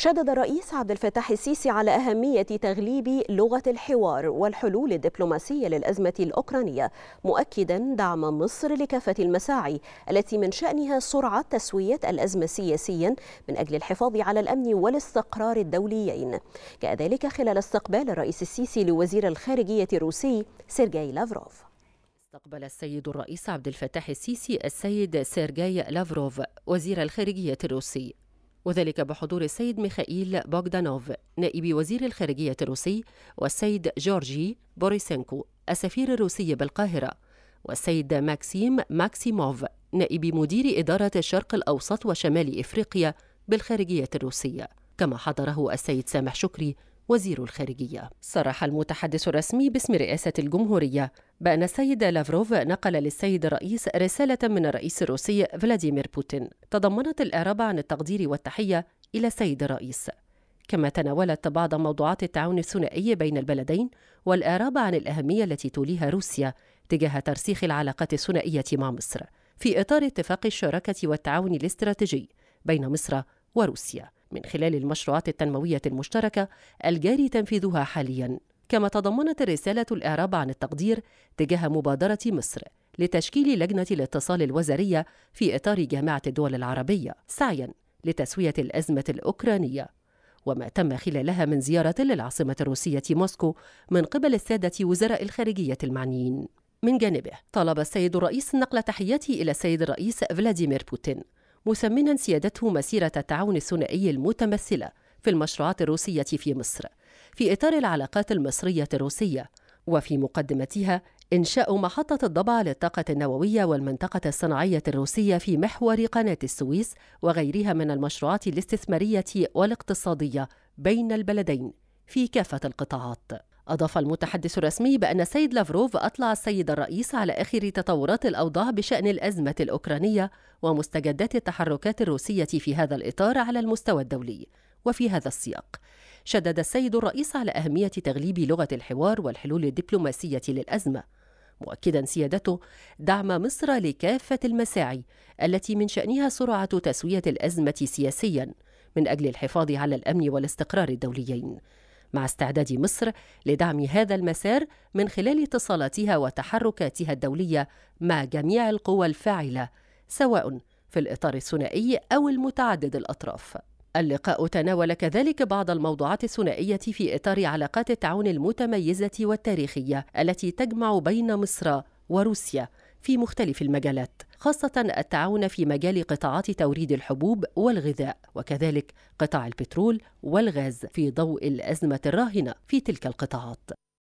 شدد الرئيس عبد الفتاح السيسي على أهمية تغليب لغة الحوار والحلول الدبلوماسية للأزمة الأوكرانية مؤكدا دعم مصر لكافة المساعي التي من شأنها سرعة تسوية الأزمة سياسيا من أجل الحفاظ على الأمن والاستقرار الدوليين كذلك خلال استقبال الرئيس السيسي لوزير الخارجية الروسي سيرجي لافروف استقبل السيد الرئيس عبد الفتاح السيسي السيد سيرجي لافروف وزير الخارجية الروسي وذلك بحضور السيد ميخائيل بوغدانوف نائب وزير الخارجية الروسي والسيد جورجي بوريسينكو السفير الروسي بالقاهرة والسيد ماكسيم ماكسيموف نائب مدير إدارة الشرق الأوسط وشمال إفريقيا بالخارجية الروسية كما حضره السيد سامح شكري وزير الخارجية صرح المتحدث الرسمي باسم رئاسة الجمهورية بأن السيد لافروف نقل للسيد الرئيس رسالة من الرئيس الروسي فلاديمير بوتين تضمنت الإعراب عن التقدير والتحية إلى السيد الرئيس كما تناولت بعض موضوعات التعاون الثنائي بين البلدين والإعراب عن الأهمية التي توليها روسيا تجاه ترسيخ العلاقات الثنائية مع مصر في إطار اتفاق الشراكة والتعاون الاستراتيجي بين مصر وروسيا من خلال المشروعات التنموية المشتركة الجاري تنفيذها حالياً كما تضمنت الرسالة الإعراب عن التقدير تجاه مبادرة مصر لتشكيل لجنة الاتصال الوزارية في إطار جامعة الدول العربية سعياً لتسوية الأزمة الأوكرانية وما تم خلالها من زيارة للعاصمة الروسية موسكو من قبل السادة وزراء الخارجية المعنيين من جانبه طلب السيد الرئيس نقل تحياته إلى السيد الرئيس فلاديمير بوتين مسمنا سيادته مسيرة التعاون الثنائي المتمثلة في المشروعات الروسية في مصر في إطار العلاقات المصرية الروسية وفي مقدمتها إنشاء محطة الضبع للطاقة النووية والمنطقة الصناعية الروسية في محور قناة السويس وغيرها من المشروعات الاستثمارية والاقتصادية بين البلدين في كافة القطاعات أضاف المتحدث الرسمي بأن السيد لافروف أطلع السيد الرئيس على آخر تطورات الأوضاع بشأن الأزمة الأوكرانية ومستجدات التحركات الروسية في هذا الإطار على المستوى الدولي وفي هذا السياق شدد السيد الرئيس على أهمية تغليب لغة الحوار والحلول الدبلوماسية للأزمة مؤكدا سيادته دعم مصر لكافة المساعي التي من شأنها سرعة تسوية الأزمة سياسيا من أجل الحفاظ على الأمن والاستقرار الدوليين مع استعداد مصر لدعم هذا المسار من خلال اتصالاتها وتحركاتها الدولية مع جميع القوى الفاعلة سواء في الإطار الثنائي أو المتعدد الأطراف. اللقاء تناول كذلك بعض الموضوعات الثنائية في إطار علاقات التعاون المتميزة والتاريخية التي تجمع بين مصر وروسيا في مختلف المجالات. خاصة التعاون في مجال قطاعات توريد الحبوب والغذاء وكذلك قطاع البترول والغاز في ضوء الأزمة الراهنة في تلك القطاعات